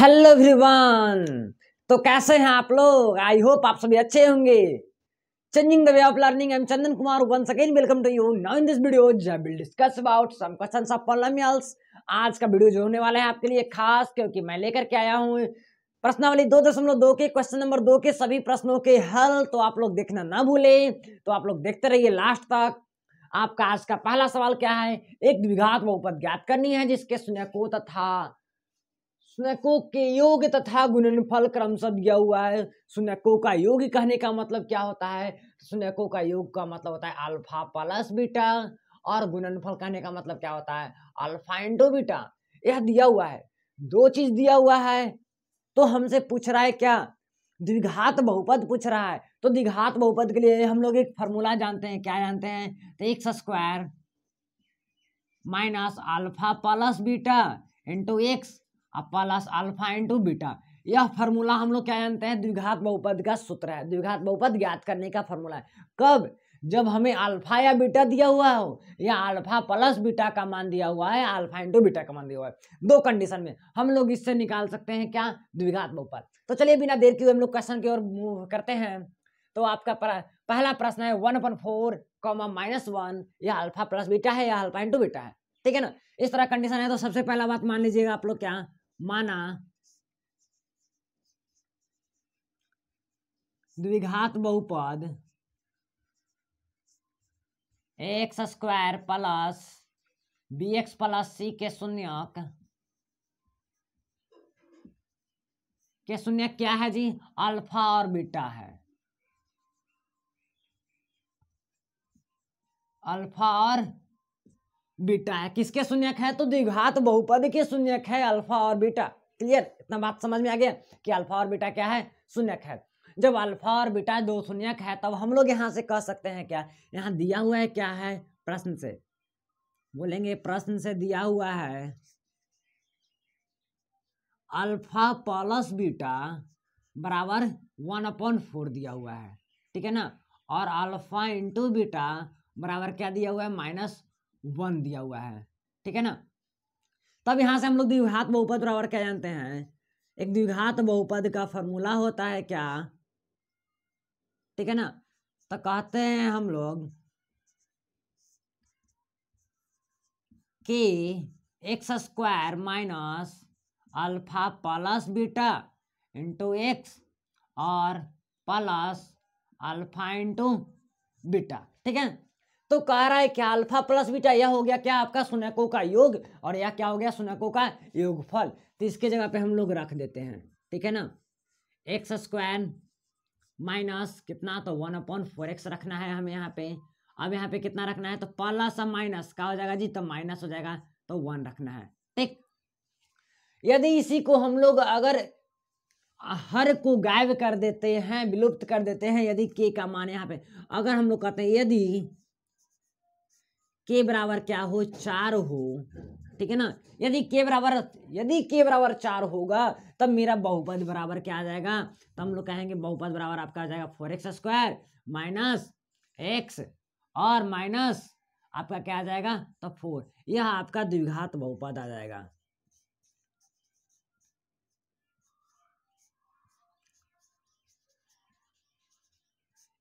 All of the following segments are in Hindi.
हेलो एवरीवन तो कैसे हैं आप लोग आई होप आप सभी अच्छे होंगे changing the way of learning I am Chandan Kumar once again welcome to you now in this video I will discuss about some questions of polynomials आज का वीडियो जो होने वाला है आपके लिए खास क्योंकि मैं लेकर के आया हूं प्रश्नावली दो दशमलव दो के क्वेश्चन नंबर दो के सभी प्रश्नों के हल तो आप लोग देखना ना भूलें तो आप लोग देखते रहिए लास्ट तक आपका आज का पहला सवाल क्या है एक द्विघात बहुपद ज्ञात करनी है जिसके शून्य को तथा सुनको के योग तथा गुणनफल क्रम से दिया हुआ है सुनको का योग कहने का मतलब क्या होता है सुनको का योग का मतलब होता है अल्फा प्लस बीटा और फल कहने का मतलब क्या होता है अल्फा इंटो बीटा यह दिया हुआ है दो चीज दिया हुआ है तो हमसे पूछ रहा है क्या द्विघात बहुपद पूछ रहा है तो द्विघात बहुपद के लिए हम लोग एक फॉर्मूला जानते हैं क्या जानते हैं तो एक square minus alpha plus beta into x plus alpha into beta यह फार्मूला हम लोग क्या जानते हैं द्विघात बहुपद का सूत्र है द्विघात बहुपद ज्ञात करने का फॉर्मूला है कब जब हमें अल्फा या बीटा दिया हुआ हो या अल्फा प्लस बीटा का मान दिया हुआ है अल्फा इंटू बीटा का मान दिया हुआ है दो कंडीशन में हम लोग इससे निकाल सकते हैं क्या द्विघात बहुपद तो चलिए बिना देर के हम लोग क्वेश्चन की ओर मूव करते हैं तो आपका पहला प्रश्न है one upon four comma minus one या अल्फा प्लस बीटा है या अल्फा इंटू बीटा है ठीक है ना इस तरह कंडीशन है तो सबसे पहला बात मान लीजिएगा आप लोग क्या माना द्विघात बहुपद x square plus B x plus C के शून्य के शून्य क्या है जी अल्फा और बीटा है अल्फा और बीटा है किसके शून्यक है तो द्विघात बहुपद के शून्यक है अल्फा और बीटा क्लियर इतना बात समझ में आ गया कि अल्फा और बीटा क्या है शून्यक है जब अल्फा और बीटा दो शून्यक है तब हम लोग यहाँ से कह सकते हैं क्या यहाँ दिया हुआ है क्या है प्रश्न से बोलेंगे प्रश्न से दिया हुआ है अल्फा प्लस बीटा बराबर वन अपॉइंट फोर दिया हुआ है ठीक है ना और अल्फा इंटू बीटा बराबर क्या दिया हुआ है माइनस वन दिया हुआ है ठीक है ना तब यहाँ से हम लोग द्विघात बहुपद बराबर क्या जानते हैं एक द्विघात बहुपद का फॉर्मूला होता है क्या ठीक है ना तो कहते हैं हम लोग कि x square minus alpha plus beta into x और प्लस अल्फा इंटू बीटा ठीक है तो कह रहा है क्या अल्फा प्लस बीटा यह हो गया क्या आपका सुनको का योग और यह क्या हो गया सुनको का योगफल तो इसके जगह पे हम लोग रख देते हैं ठीक है ना एक्स स्क्वायर माइनस कितना तो वन अपॉन फोर एक्स रखना है हमें यहाँ पे अब यहाँ पे कितना रखना है तो प्लस सा माइनस का हो जाएगा जी तो माइनस हो जाएगा तो वन रखना है ठीक यदि इसी को हम लोग अगर हर को गायब कर देते हैं विलुप्त कर देते हैं यदि के का मान यहाँ पे अगर हम लोग कहते हैं यदि के बराबर क्या हो चार हो ठीक है ना यदि के बराबर यदि के बराबर चार होगा तब मेरा बहुपद बराबर क्या आ जाएगा तो हम लोग कहेंगे बहुपद बराबर आपका आ जाएगा four x square minus x और माइनस आपका क्या आ जाएगा तो फोर यह आपका द्विघात बहुपद आ जाएगा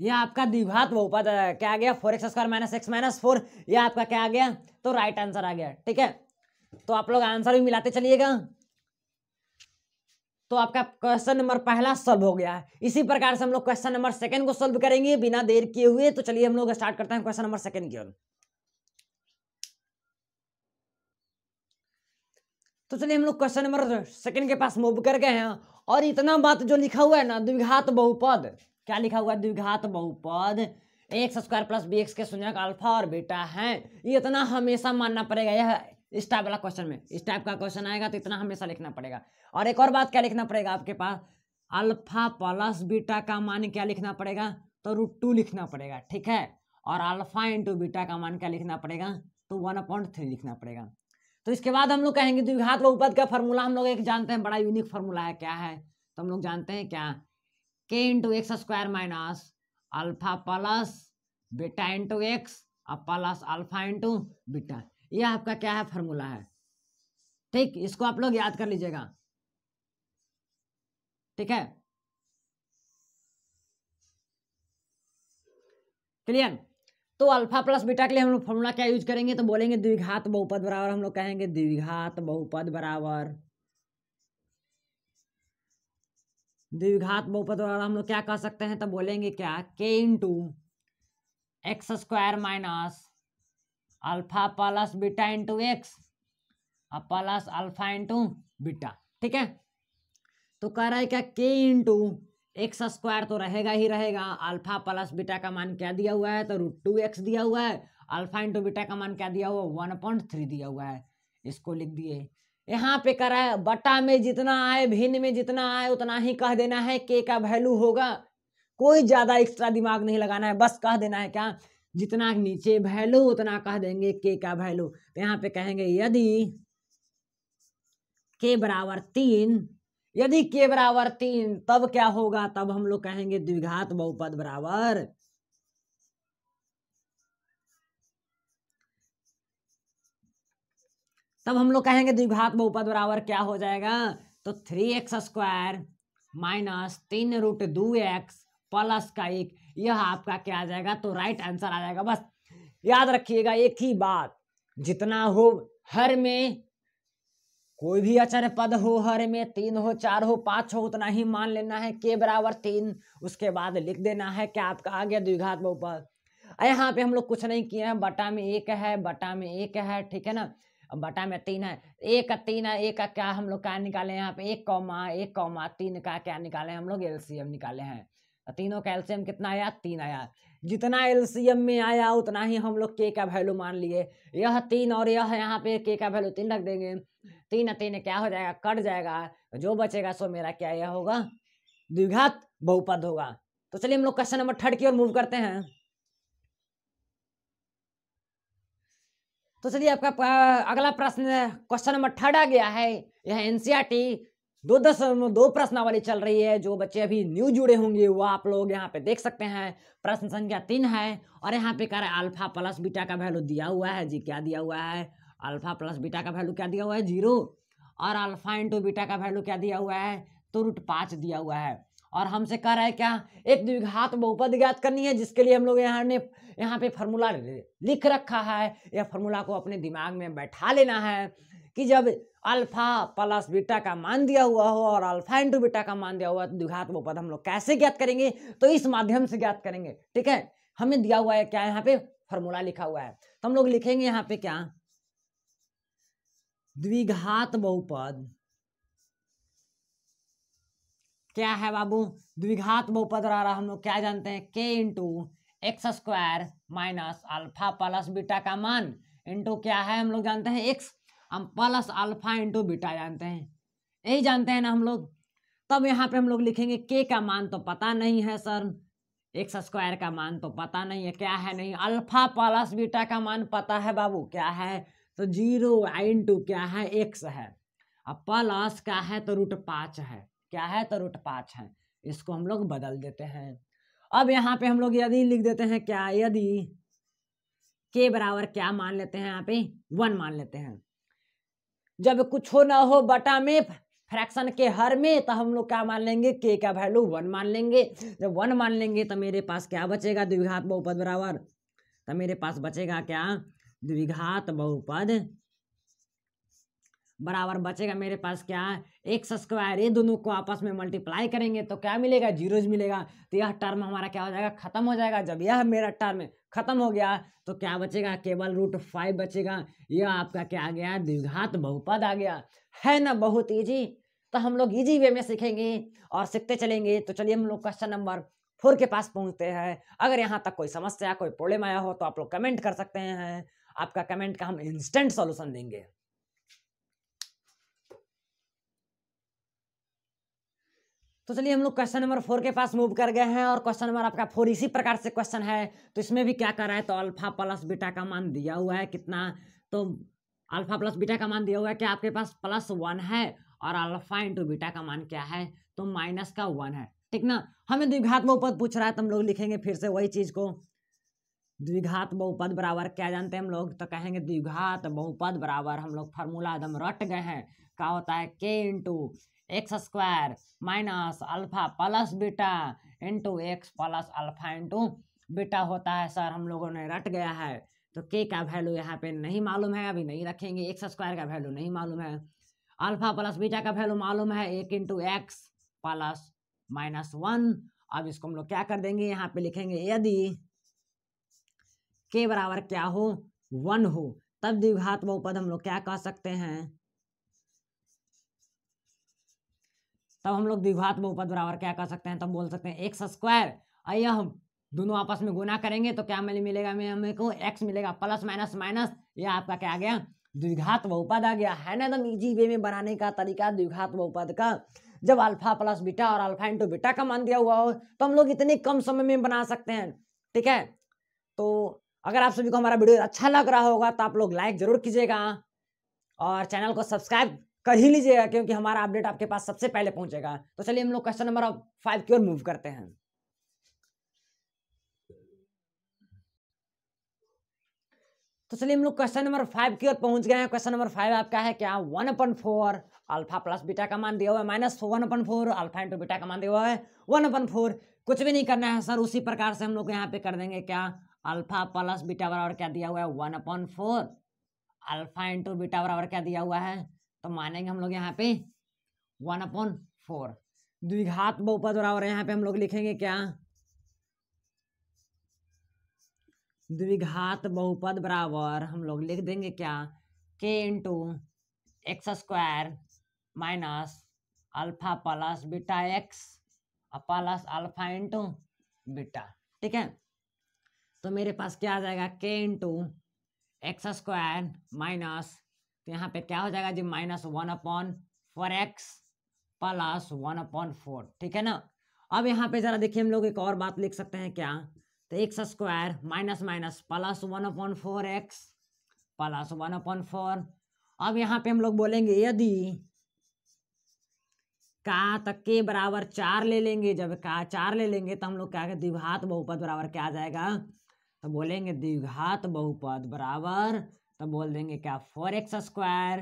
ये आपका द्विघात बहुपद क्या आ गया four x square minus x minus four यह आपका क्या आ गया तो राइट आंसर आ गया ठीक है तो आप लोग आंसर भी मिलाते चलिएगा तो आपका क्वेश्चन नंबर पहला सॉल्व हो गया इसी प्रकार से हम लोग क्वेश्चन नंबर सेकंड को सॉल्व करेंगे बिना देर किए हुए तो चलिए हम लोग स्टार्ट करते हैं क्वेश्चन नंबर सेकंड की ओर तो चलिए हम लोग क्वेश्चन नंबर सेकंड के पास मूव कर गए हैं और इतना बात जो लिखा हुआ है ना द्विघात बहुपद क्या लिखा हुआ है द्विघात बहुपद x square plus B x के शून्यक अल्फा और बीटा है ये इतना हमेशा मानना पड़ेगा यह इस टाइप वाला क्वेश्चन में इस टाइप का क्वेश्चन आएगा तो इतना हमेशा लिखना पड़ेगा और एक और बात क्या लिखना पड़ेगा आपके पास अल्फा प्लस बीटा का मान क्या लिखना पड़ेगा तो रूट टू लिखना पड़ेगा ठीक है और अल्फा इंटू बीटा का मान क्या लिखना पड़ेगा तो वन अपॉइंट थ्री लिखना पड़ेगा तो इसके बाद हम लोग कहेंगे द्विघात बहुपद का फॉर्मूला हम लोग एक जानते हैं बड़ा यूनिक फॉर्मूला है क्या है तो हम लोग जानते हैं क्या के into x square minus alpha plus beta into x और प्लस अल्फा इंटू बीटा यह आपका क्या है फॉर्मूला है ठीक इसको आप लोग याद कर लीजिएगा ठीक है क्लियर तो अल्फा प्लस बीटा के लिए हम लोग फॉर्मूला क्या यूज करेंगे तो बोलेंगे द्विघात बहुपद बराबर हम लोग कहेंगे द्विघात बहुपद बराबर द्विघात बहुपद द्वारा हम लोग क्या कर सकते हैं तो बोलेंगे क्या के into x square minus alpha plus beta into x और प्लस अल्फा इंटू बीटा ठीक है तो कह रहा है क्या के इंटू एक्स स्क्वायर तो रहेगा ही रहेगा अल्फा प्लस बीटा का मान क्या दिया हुआ है तो रूट टू एक्स दिया हुआ है अल्फा इंटू बीटा का मान क्या दिया हुआ है वन पॉइंट थ्री दिया हुआ है इसको लिख दिए यहाँ पे करा है बटा में जितना आए भिन्न में जितना आए उतना ही कह देना है के का वैल्यू होगा कोई ज़्यादा एक्स्ट्रा दिमाग नहीं लगाना है बस कह देना है क्या जितना नीचे वैल्यू उतना कह देंगे के का वैल्यू तो यहाँ पे कहेंगे यदि के बराबर तीन यदि के बराबर तीन तब क्या होगा तब हम लोग कहेंगे द्विघात बहुपद बराबर तब हम लोग कहेंगे द्विघात बहुपद बराबर क्या हो जाएगा तो थ्री एक्स स्क्वायर माइनस तीन रूट दो एक्स प्लस का एक यह आपका क्या आ जाएगा तो राइट आंसर आ जाएगा बस याद रखिएगा एक ही बात जितना हो हर में कोई भी अचर पद हो हर में तीन हो चार हो पांच हो उतना ही मान लेना है के बराबर तीन उसके बाद लिख देना है क्या आपका आ गया द्विघात बहुपद यहाँ पे हम लोग कुछ नहीं किए हैं बटा में एक है बटा में एक है ठीक है ना बटा में तीन है एक का तीन है एक का क्या हम लोग क्या निकाले यहाँ पे एक कौमा एक कौमा तीन का क्या निकाले हम लोग एलसीएम निकाले हैं तो तीनों का एल्सियम कितना आया तीन आया जितना एलसीएम में आया उतना ही हम लोग के का वैल्यू मान लिए यह तीन और यह यहाँ पे के का वैल्यू तीन रख देंगे तीन तीन क्या हो जाएगा कट जाएगा जो बचेगा सो मेरा क्या यह होगा द्विघात बहुपद होगा तो चलिए हम लोग क्वेश्चन नंबर थर्ड की ओर मूव करते हैं तो चलिए आपका अगला प्रश्न क्वेश्चन नंबर थर्ड आ गया है यह एनसीआरटी e दो दस दो प्रश्नावली चल रही है जो बच्चे अभी न्यू जुड़े होंगे वो आप लोग यहाँ पे देख सकते हैं प्रश्न संख्या तीन है और यहाँ पे कह रहे अल्फा प्लस बीटा का वैल्यू दिया हुआ है जी क्या दिया हुआ है अल्फा प्लस बीटा का वैल्यू क्या दिया हुआ है जीरो और अल्फा इंटू बीटा का वैल्यू क्या दिया हुआ है तो रूट पाँच दिया हुआ है और हमसे कह रहा है क्या एक द्विघात बहुपद ज्ञात करनी है जिसके लिए हम लोग यहाँ ने यहाँ पे फार्मूला लिख रखा है यह फार्मूला को अपने दिमाग में बैठा लेना है कि जब अल्फा प्लस बीटा का मान दिया हुआ हो और अल्फा इंटू बीटा का मान दिया हुआ तो द्विघात बहुपद हम लोग कैसे ज्ञात करेंगे तो इस माध्यम से ज्ञात करेंगे ठीक है हमें दिया हुआ है क्या यहाँ पे फॉर्मूला लिखा हुआ है तो हम लोग लिखेंगे यहाँ पे क्या द्विघात बहुपद क्या है बाबू द्विघात बहुपद द्वारा रहा हम लोग क्या जानते हैं के into x square minus alpha plus beta का मान इंटू क्या है हम लोग जानते हैं एक्स हम प्लस अल्फा इंटू बीटा जानते हैं यही जानते हैं ना हम लोग तब यहाँ पे हम लोग लिखेंगे के का मान तो पता नहीं है सर एक्स स्क्वायर का मान तो पता नहीं है क्या है नहीं अल्फा प्लस बीटा का मान पता है बाबू क्या है तो जीरो इंटू क्या है एक्स है और प्लस का है तो रूट पाँच है क्या है तो रूट पाँच है इसको हम लोग बदल देते हैं अब यहाँ पे हम लोग यदि लिख देते हैं क्या यदि के बराबर क्या मान लेते हैं यहाँ पे वन मान लेते हैं जब कुछ हो ना हो बटा में फ्रैक्शन के हर में तो हम लोग क्या मान लेंगे के का वैल्यू वन मान लेंगे जब वन मान लेंगे तो मेरे पास क्या बचेगा द्विघात बहुपद बराबर तो मेरे पास बचेगा क्या द्विघात बहुपद बराबर बचेगा मेरे पास क्या एक्स स्क्वायर ये दोनों को आपस में मल्टीप्लाई करेंगे तो क्या मिलेगा जीरोज मिलेगा तो यह टर्म हमारा क्या हो जाएगा खत्म हो जाएगा जब यह मेरा टर्म खत्म हो गया तो क्या बचेगा केवल रूट फाइव बचेगा यह आपका क्या आ गया द्विघात बहुपद आ गया है ना बहुत ईजी तो हम लोग ईजी वे में सीखेंगे और सीखते चलेंगे तो चलिए हम लोग क्वेश्चन नंबर फोर के पास पहुँचते हैं अगर यहाँ तक कोई समस्या कोई प्रॉब्लम आया हो तो आप लोग कमेंट कर सकते हैं आपका कमेंट का हम इंस्टेंट सॉल्यूशन देंगे तो चलिए हम लोग क्वेश्चन नंबर फोर के पास मूव कर गए हैं और क्वेश्चन नंबर आपका फोर इसी प्रकार से क्वेश्चन है तो इसमें भी क्या कर रहा है तो अल्फा प्लस बीटा का मान दिया हुआ है कितना तो अल्फा प्लस बीटा का मान दिया हुआ है कि आपके पास प्लस वन है और अल्फा इंटू बीटा का मान क्या है तो माइनस का वन है ठीक ना हमें द्विघात बहुपद पूछ रहा है तो हम लोग लिखेंगे फिर से वही चीज को द्विघात बहुपद बराबर क्या जानते हैं हम लोग तो कहेंगे द्विघात बहुपद बराबर हम लोग फार्मूला एकदम रट गए हैं क्या होता है के into x square minus alpha plus beta into x plus alpha into beta होता है सर हम लोगों ने रट गया है तो के का वैल्यू यहाँ पे नहीं मालूम है अभी नहीं रखेंगे एक्स स्क्वायर का वैल्यू नहीं मालूम है अल्फा प्लस बीटा का वैल्यू मालूम है एक into x plus minus one अब इसको हम लोग क्या कर देंगे यहाँ पे लिखेंगे यदि के बराबर क्या हो वन हो तब द्विघात बहुपद हम लोग क्या कह सकते हैं तब हम लोग द्विघात बहुपद बराबर क्या कर सकते हैं तब बोल सकते हैं एक्स स्क्वायर हम दोनों आपस में गुना करेंगे तो क्या मिले मिलेगा हमें हमें को एक्स मिलेगा प्लस माइनस माइनस यह आपका क्या आ गया द्विघात बहुपद आ गया है ना एकदम ईजी वे में बनाने का तरीका द्विघात बहुपद का जब अल्फा प्लस बीटा और अल्फा इंटू बीटा का मान दिया हुआ हो तो हम लोग इतने कम समय में बना सकते हैं ठीक है तो अगर आप सभी को हमारा वीडियो अच्छा लग रहा होगा तो आप लोग लाइक जरूर कीजिएगा और चैनल को सब्सक्राइब कर ही लीजिएगा क्योंकि हमारा अपडेट आपके पास सबसे पहले पहुंचेगा तो चलिए हम लोग क्वेश्चन नंबर फाइव की ओर मूव करते हैं तो चलिए हम लोग क्वेश्चन नंबर फाइव की ओर पहुंच गए हैं क्वेश्चन नंबर फाइव आपका है क्या one upon four alpha plus beta का मान दिया हुआ है minus one upon four alpha into beta का मान दिया हुआ है वन अपन फोर कुछ भी नहीं करना है सर उसी प्रकार से हम लोग यहाँ पे कर देंगे क्या अल्फा प्लस बीटा बराबर क्या दिया हुआ है one upon four alpha into beta बराबर क्या दिया हुआ है तो मानेंगे हम लोग यहाँ पे वन अपॉन फोर द्विघात बहुपद बराबर यहाँ पे हम लोग लिखेंगे क्या द्विघात बहुपद बराबर हम लोग लिख देंगे क्या के into x square minus alpha plus beta x plus alpha into beta ठीक है तो मेरे पास क्या आ जाएगा के इंटू एक्स स्क्वायर माइनस तो यहाँ पे क्या हो जाएगा जी minus one upon four x plus one upon four ठीक है ना अब यहाँ पे जरा देखिए हम लोग एक और बात लिख सकते हैं क्या तो x square minus minus plus one upon four x plus one upon four अब यहाँ पे हम लोग बोलेंगे यदि का तक के बराबर चार ले लेंगे जब का चार ले लेंगे तो हम लोग क्या द्विघात बहुपद बराबर क्या आ जाएगा तो बोलेंगे द्विघात बहुपद बराबर तो बोल देंगे क्या four x square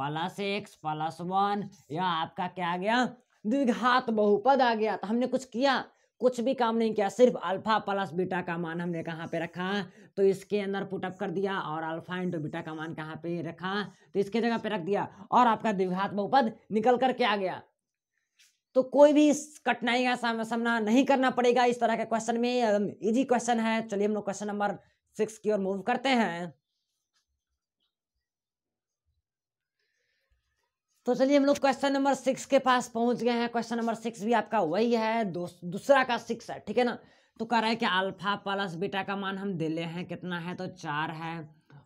plus x plus one या आपका क्या आ गया द्विघात बहुपद आ गया तो हमने कुछ किया कुछ भी काम नहीं किया सिर्फ अल्फा प्लस बीटा का मान हमने कहाँ पे रखा तो इसके अंदर पुटअप कर दिया और अल्फा इंटू बीटा का मान कहाँ पे रखा तो इसके जगह पे रख दिया और आपका द्विघात बहुपद निकल कर के आ गया तो कोई भी कठिनाई का सामना नहीं करना पड़ेगा इस तरह के क्वेश्चन में इजी क्वेश्चन है चलिए हम लोग क्वेश्चन नंबर सिक्स की ओर मूव करते हैं तो चलिए हम लोग क्वेश्चन नंबर सिक्स के पास पहुंच गए हैं क्वेश्चन नंबर सिक्स भी आपका वही है दूसरा का सिक्स है ठीक है ना तो कह रहा है कि अल्फा प्लस बीटा का मान हम दे ले हैं कितना है तो चार है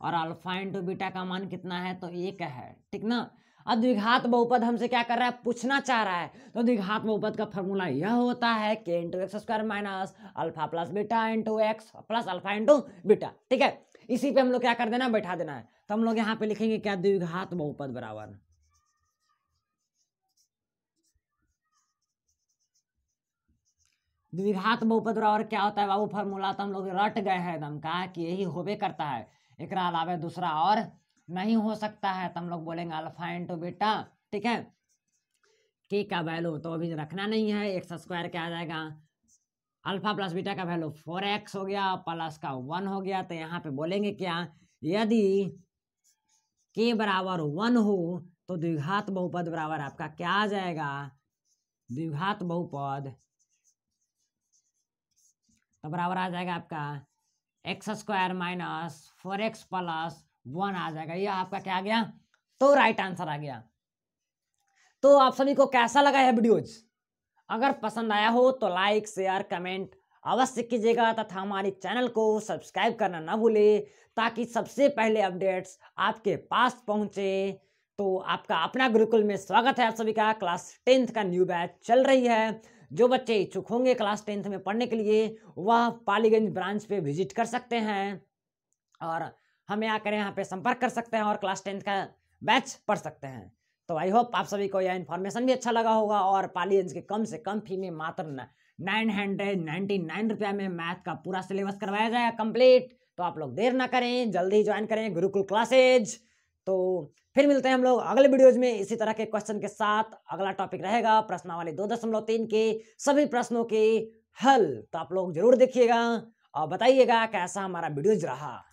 और अल्फा इंटू बीटा का मान कितना है तो एक है ठीक ना अब द्विघात बहुपद हमसे क्या कर रहा है पूछना चाह रहा है तो द्विघात बहुपद का फॉर्मूला यह होता है कि into x square minus alpha plus beta into x plus alpha into beta ठीक है इसी पे हम लोग क्या कर देना बैठा देना है तो हम लोग यहाँ पे लिखेंगे क्या द्विघात बहुपद बराबर द्विघात बहुपद और क्या होता है बाबू फॉर्मूला तो हम लोग रट गए हैं एकदम कहा कि यही होबे करता है एक अलावा दूसरा और नहीं हो सकता है तो हम लोग बोलेंगे अल्फा इंटू बीटा ठीक है के का वैल्यू तो अभी रखना नहीं है एक्स स्क्वायर क्या आ जाएगा अल्फा प्लस बीटा का वैल्यू फोर एक्स हो गया प्लस का वन हो गया तो यहाँ पे बोलेंगे क्या यदि के बराबर वन हो तो द्विघात बहुपद बराबर आपका क्या आ जाएगा द्विघात बहुपद तो बराबर आ जाएगा आपका x square minus four x plus one आ जाएगा ये आपका क्या आ गया तो राइट आंसर आ गया तो आप सभी को कैसा लगा है वीडियोज अगर पसंद आया हो तो लाइक शेयर कमेंट अवश्य कीजिएगा तथा हमारे चैनल को सब्सक्राइब करना ना भूले ताकि सबसे पहले अपडेट्स आपके पास पहुंचे तो आपका अपना गुरुकुल में स्वागत है आप सभी का क्लास टेंथ का न्यू बैच चल रही है जो बच्चे इच्छुक होंगे क्लास टेंथ में पढ़ने के लिए वह पालीगंज ब्रांच पे विजिट कर सकते हैं और हमें आकर यहाँ पे संपर्क कर सकते हैं और क्लास टेंथ का बैच पढ़ सकते हैं तो आई होप आप सभी को यह इन्फॉर्मेशन भी अच्छा लगा होगा और पालीगंज के कम से कम फी में मात्र नाइन हंड्रेड नाइन्टी नाइन रुपया में मैथ का पूरा सिलेबस करवाया जाएगा कंप्लीट तो आप लोग देर ना करें जल्दी ज्वाइन करें गुरुकुल क्लासेज तो फिर मिलते हैं हम लोग अगले वीडियोज में इसी तरह के क्वेश्चन के साथ अगला टॉपिक रहेगा प्रश्नावली दो दशमलव तीन के सभी प्रश्नों के हल तो आप लोग जरूर देखिएगा और बताइएगा कैसा हमारा वीडियोज रहा